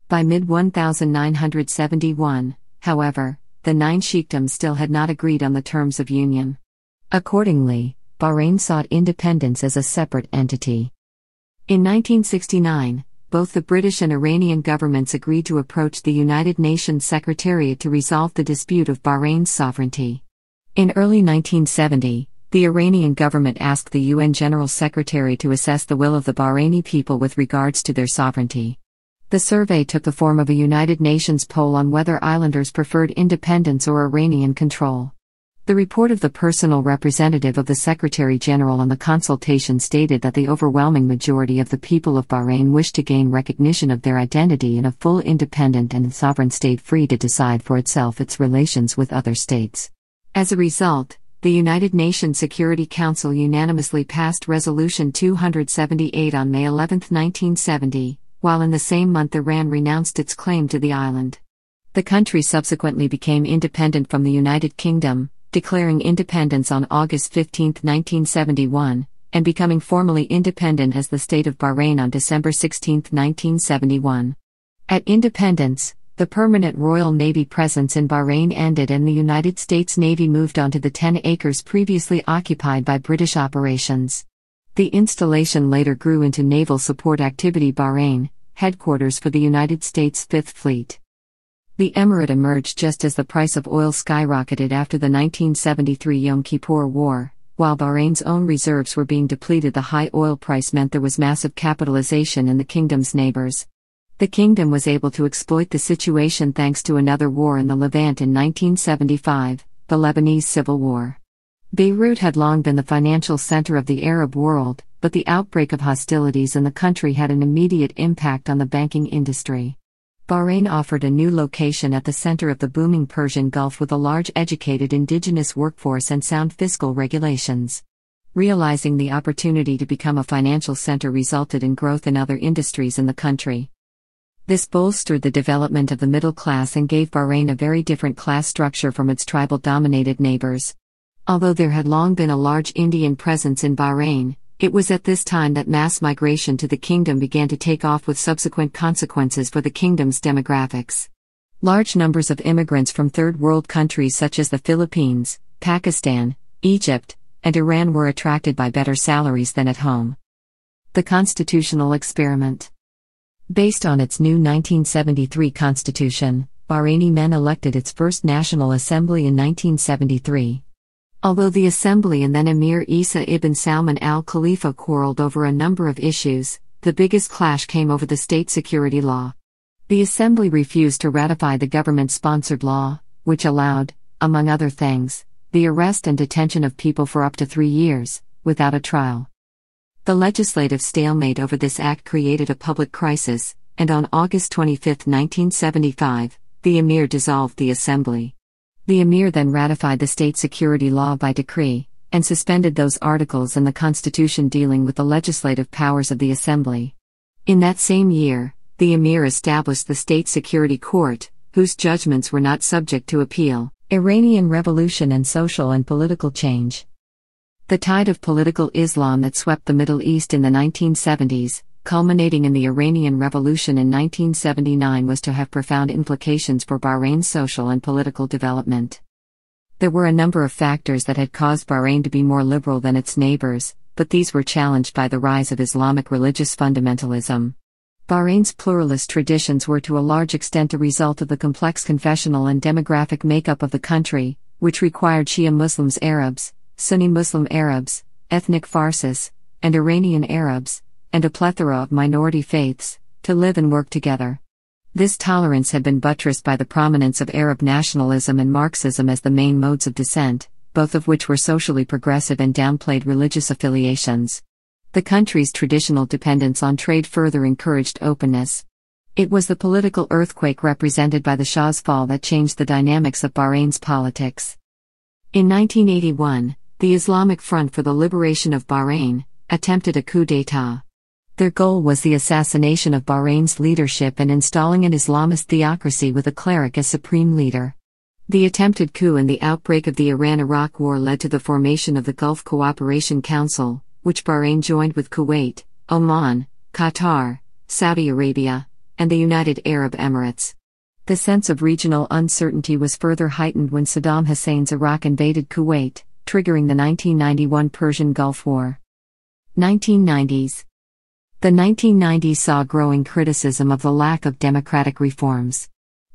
By mid 1971, however, the nine sheikdoms still had not agreed on the terms of union. Accordingly, Bahrain sought independence as a separate entity. In 1969, both the British and Iranian governments agreed to approach the United Nations Secretariat to resolve the dispute of Bahrain's sovereignty. In early 1970, the Iranian government asked the UN General Secretary to assess the will of the Bahraini people with regards to their sovereignty. The survey took the form of a United Nations poll on whether islanders preferred independence or Iranian control. The report of the personal representative of the Secretary General on the consultation stated that the overwhelming majority of the people of Bahrain wish to gain recognition of their identity in a full independent and sovereign state free to decide for itself its relations with other states. As a result, the United Nations Security Council unanimously passed Resolution 278 on May 11, 1970, while in the same month Iran renounced its claim to the island. The country subsequently became independent from the United Kingdom, declaring independence on August 15, 1971, and becoming formally independent as the State of Bahrain on December 16, 1971. At independence, the permanent Royal Navy presence in Bahrain ended and the United States Navy moved onto the 10 acres previously occupied by British operations. The installation later grew into Naval Support Activity Bahrain, headquarters for the United States Fifth Fleet. The emirate emerged just as the price of oil skyrocketed after the 1973 Yom Kippur War. While Bahrain's own reserves were being depleted, the high oil price meant there was massive capitalization in the kingdom's neighbors. The kingdom was able to exploit the situation thanks to another war in the Levant in 1975, the Lebanese Civil War. Beirut had long been the financial center of the Arab world, but the outbreak of hostilities in the country had an immediate impact on the banking industry. Bahrain offered a new location at the center of the booming Persian Gulf with a large educated indigenous workforce and sound fiscal regulations. Realizing the opportunity to become a financial center resulted in growth in other industries in the country. This bolstered the development of the middle class and gave Bahrain a very different class structure from its tribal dominated neighbors. Although there had long been a large Indian presence in Bahrain, it was at this time that mass migration to the kingdom began to take off with subsequent consequences for the kingdom's demographics. Large numbers of immigrants from third world countries such as the Philippines, Pakistan, Egypt, and Iran were attracted by better salaries than at home. The Constitutional Experiment Based on its new 1973 constitution, Bahraini men elected its first National Assembly in 1973. Although the assembly and then Emir Isa ibn Salman al Khalifa quarreled over a number of issues, the biggest clash came over the state security law. The assembly refused to ratify the government sponsored law, which allowed, among other things, the arrest and detention of people for up to three years, without a trial. The legislative stalemate over this act created a public crisis, and on August 25, 1975, the emir dissolved the assembly. The emir then ratified the state security law by decree, and suspended those articles in the constitution dealing with the legislative powers of the assembly. In that same year, the emir established the state security court, whose judgments were not subject to appeal. Iranian Revolution and Social and Political Change. The tide of political Islam that swept the Middle East in the 1970s, culminating in the Iranian Revolution in 1979, was to have profound implications for Bahrain's social and political development. There were a number of factors that had caused Bahrain to be more liberal than its neighbors, but these were challenged by the rise of Islamic religious fundamentalism. Bahrain's pluralist traditions were to a large extent a result of the complex confessional and demographic makeup of the country, which required Shia Muslims Arabs, Sunni Muslim Arabs, ethnic Farsis, and Iranian Arabs, and a plethora of minority faiths, to live and work together. This tolerance had been buttressed by the prominence of Arab nationalism and Marxism as the main modes of dissent, both of which were socially progressive and downplayed religious affiliations. The country's traditional dependence on trade further encouraged openness. It was the political earthquake represented by the Shah's fall that changed the dynamics of Bahrain's politics. In 1981, the Islamic Front for the Liberation of Bahrain, attempted a coup d'etat. Their goal was the assassination of Bahrain's leadership and installing an Islamist theocracy with a cleric as supreme leader. The attempted coup and the outbreak of the Iran Iraq War led to the formation of the Gulf Cooperation Council, which Bahrain joined with Kuwait, Oman, Qatar, Saudi Arabia, and the United Arab Emirates. The sense of regional uncertainty was further heightened when Saddam Hussein's Iraq invaded Kuwait triggering the 1991 Persian Gulf War. 1990s The 1990s saw growing criticism of the lack of democratic reforms.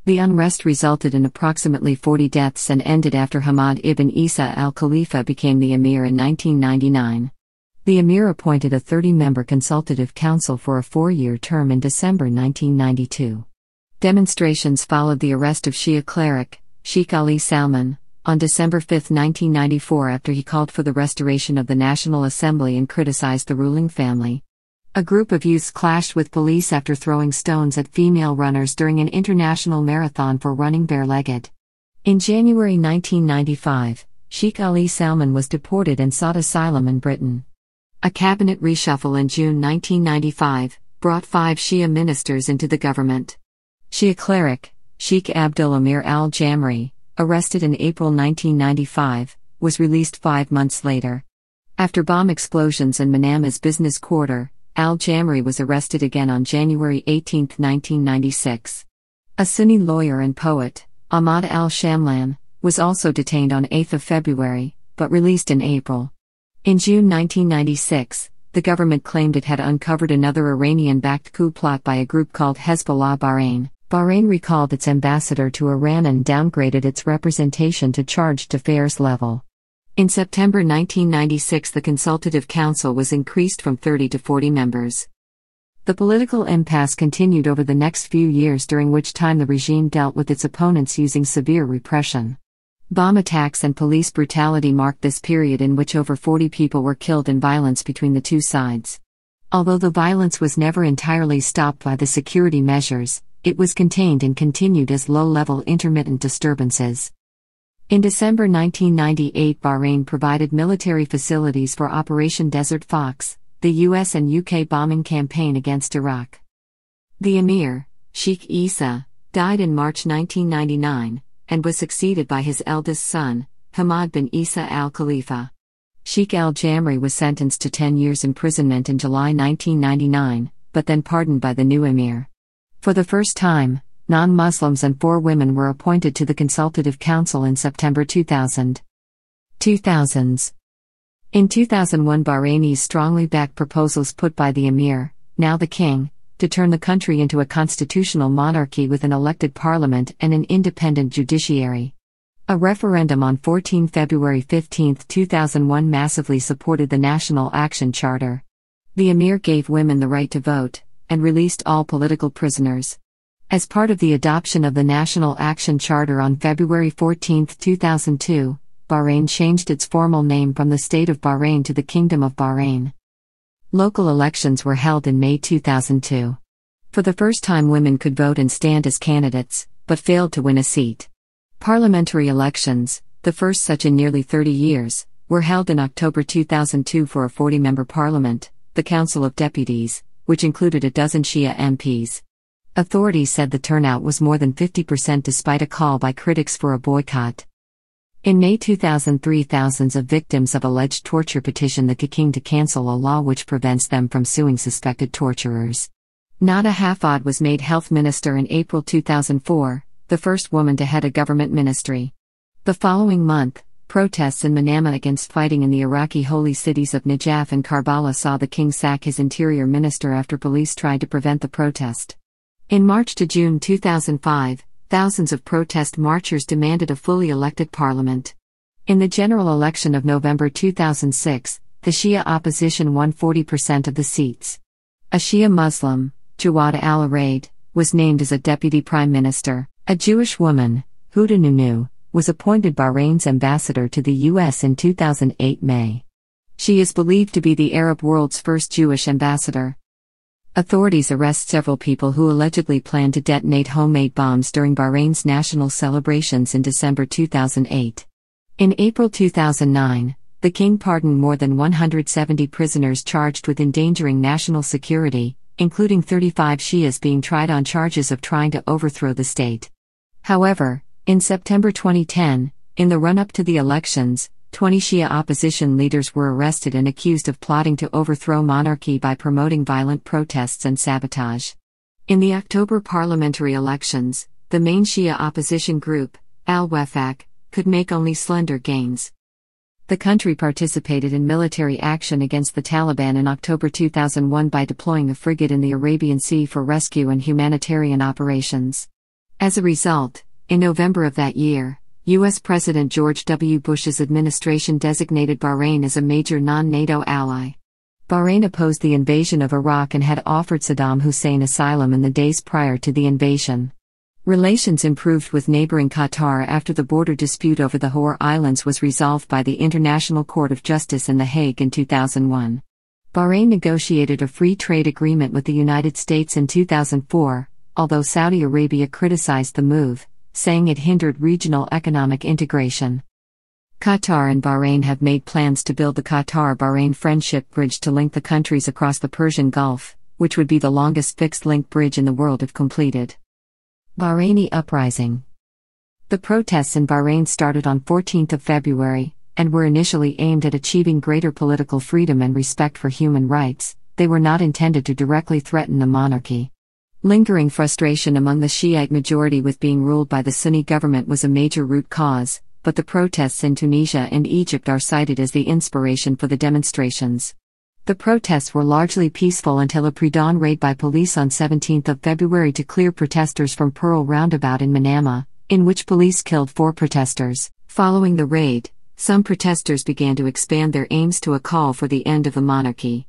The unrest resulted in approximately 40 deaths and ended after Hamad ibn Isa al Khalifa became the emir in 1999. The emir appointed a 30 member consultative council for a four year term in December 1992. Demonstrations followed the arrest of Shia cleric, Sheikh Ali Salman, on December 5, 1994, after he called for the restoration of the National Assembly and criticized the ruling family. A group of youths clashed with police after throwing stones at female runners during an international marathon for running bare-legged. In January 1995, Sheikh Ali Salman was deported and sought asylum in Britain. A cabinet reshuffle in June 1995 brought five Shia ministers into the government. Shia cleric, Sheikh Abdul Amir al Jamri, arrested in April 1995, was released five months later. After bomb explosions in Manama's business quarter, Al Jamri was arrested again on January 18, 1996. A Sunni lawyer and poet, Ahmad al Shamlan, was also detained on 8 February, but released in April. In June 1996, the government claimed it had uncovered another Iranian backed coup plot by a group called Hezbollah Bahrain. Bahrain recalled its ambassador to Iran and downgraded its representation to charge fairs level. In September 1996, the Consultative Council was increased from 30 to 40 members. The political impasse continued over the next few years, during which time the regime dealt with its opponents using severe repression. Bomb attacks and police brutality marked this period in which over 40 people were killed in violence between the two sides. Although the violence was never entirely stopped by the security measures, it was contained and continued as low level intermittent disturbances. In December 1998, Bahrain provided military facilities for Operation Desert Fox, the US and UK bombing campaign against Iraq. The emir, Sheikh Isa, died in March 1999 and was succeeded by his eldest son, Hamad bin Isa al Khalifa. Sheikh al Jamri was sentenced to 10 years imprisonment in July 1999, but then pardoned by the new emir. For the first time, non Muslims and four women were appointed to the Consultative Council in September 2000. 2000s. In 2001, Bahraini's strongly backed proposals put by the emir, now the king, to turn the country into a constitutional monarchy with an elected parliament and an independent judiciary. A referendum on 14 February 15, 2001 massively supported the National Action Charter. The emir gave women the right to vote, and released all political prisoners. As part of the adoption of the National Action Charter on February 14, 2002, Bahrain changed its formal name from the State of Bahrain to the Kingdom of Bahrain. Local elections were held in May 2002. For the first time, women could vote and stand as candidates, but failed to win a seat. Parliamentary elections, the first such in nearly 30 years, were held in October 2002 for a 40 member parliament, the Council of Deputies, which included a dozen Shia MPs. Authorities said the turnout was more than 50% despite a call by critics for a boycott. In May 2003, thousands of victims of alleged torture petitioned the king to cancel a law which prevents them from suing suspected torturers. Nada Hafad was made health minister in April 2004, the first woman to head a government ministry. The following month, Protests in Manama against fighting in the Iraqi holy cities of Najaf and Karbala saw the king sack his interior minister after police tried to prevent the protest. In March to June 2005, thousands of protest marchers demanded a fully elected parliament. In the general election of November 2006, the Shia opposition won 40% of the seats. A Shia Muslim, Jawad al Araid, was named as a deputy prime minister. A Jewish woman, Huda Nunu, was appointed Bahrain's ambassador to the U.S. in 2008 May. She is believed to be the Arab world's first Jewish ambassador. Authorities arrest several people who allegedly planned to detonate homemade bombs during Bahrain's national celebrations in December 2008. In April 2009, the king pardoned more than 170 prisoners charged with endangering national security, including 35 Shias being tried on charges of trying to overthrow the state. However, in September 2010, in the run up to the elections, 20 Shia opposition leaders were arrested and accused of plotting to overthrow monarchy by promoting violent protests and sabotage. In the October parliamentary elections, the main Shia opposition group, al Wefaq, could make only slender gains. The country participated in military action against the Taliban in October 2001 by deploying a frigate in the Arabian Sea for rescue and humanitarian operations. As a result, in November of that year, U.S. President George W. Bush's administration designated Bahrain as a major non NATO ally. Bahrain opposed the invasion of Iraq and had offered Saddam Hussein asylum in the days prior to the invasion. Relations improved with neighboring Qatar after the border dispute over the Hoare Islands was resolved by the International Court of Justice in The Hague in 2001. Bahrain negotiated a free trade agreement with the United States in 2004, although Saudi Arabia criticized the move, saying it hindered regional economic integration. Qatar and Bahrain have made plans to build the Qatar Bahrain Friendship Bridge to link the countries across the Persian Gulf, which would be the longest fixed link bridge in the world if completed. Bahraini Uprising The protests in Bahrain started on 14 February, and were initially aimed at achieving greater political freedom and respect for human rights, they were not intended to directly threaten the monarchy. Lingering frustration among the Shiite majority with being ruled by the Sunni government was a major root cause, but the protests in Tunisia and Egypt are cited as the inspiration for the demonstrations. The protests were largely peaceful until a pre-dawn raid by police on 17 February to clear protesters from Pearl Roundabout in Manama, in which police killed four protesters. Following the raid, some protesters began to expand their aims to a call for the end of the monarchy.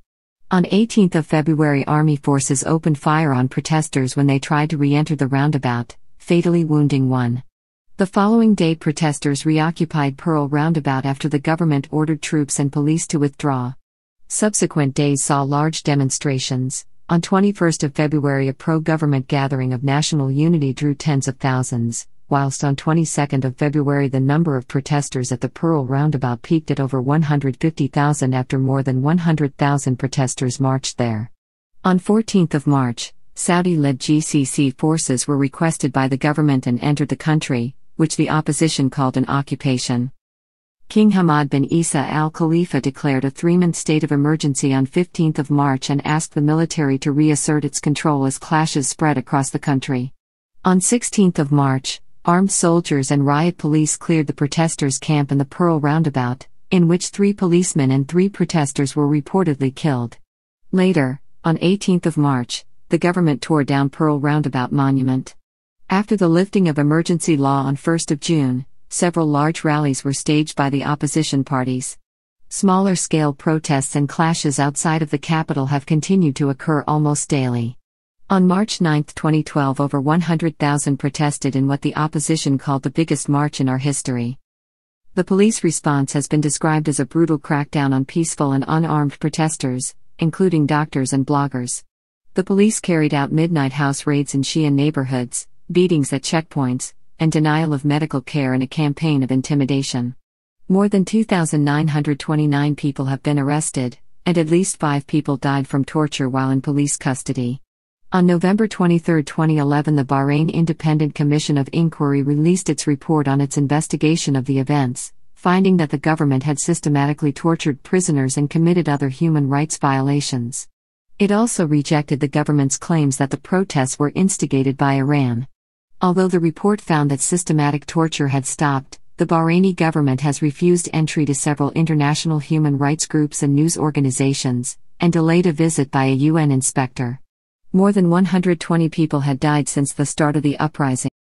On 18 February Army forces opened fire on protesters when they tried to re-enter the roundabout, fatally wounding one. The following day protesters reoccupied Pearl Roundabout after the government ordered troops and police to withdraw. Subsequent days saw large demonstrations. On 21 February a pro-government gathering of national unity drew tens of thousands whilst on 22nd of February the number of protesters at the Pearl roundabout peaked at over 150,000 after more than 100,000 protesters marched there. On 14th of March, Saudi-led GCC forces were requested by the government and entered the country, which the opposition called an occupation. King Hamad bin Isa al Khalifa declared a three-month state of emergency on 15 March and asked the military to reassert its control as clashes spread across the country. On 16 March, Armed soldiers and riot police cleared the protesters' camp in the Pearl Roundabout, in which three policemen and three protesters were reportedly killed. Later, on 18th of March, the government tore down Pearl Roundabout Monument. After the lifting of emergency law on 1st of June, several large rallies were staged by the opposition parties. Smaller scale protests and clashes outside of the capital have continued to occur almost daily. On March 9, 2012, over 100,000 protested in what the opposition called the biggest march in our history. The police response has been described as a brutal crackdown on peaceful and unarmed protesters, including doctors and bloggers. The police carried out midnight house raids in Shia neighborhoods, beatings at checkpoints, and denial of medical care in a campaign of intimidation. More than 2,929 people have been arrested, and at least five people died from torture while in police custody. On November 23, 2011, the Bahrain Independent Commission of Inquiry released its report on its investigation of the events, finding that the government had systematically tortured prisoners and committed other human rights violations. It also rejected the government's claims that the protests were instigated by Iran. Although the report found that systematic torture had stopped, the Bahraini government has refused entry to several international human rights groups and news organizations, and delayed a visit by a UN inspector. More than 120 people had died since the start of the uprising.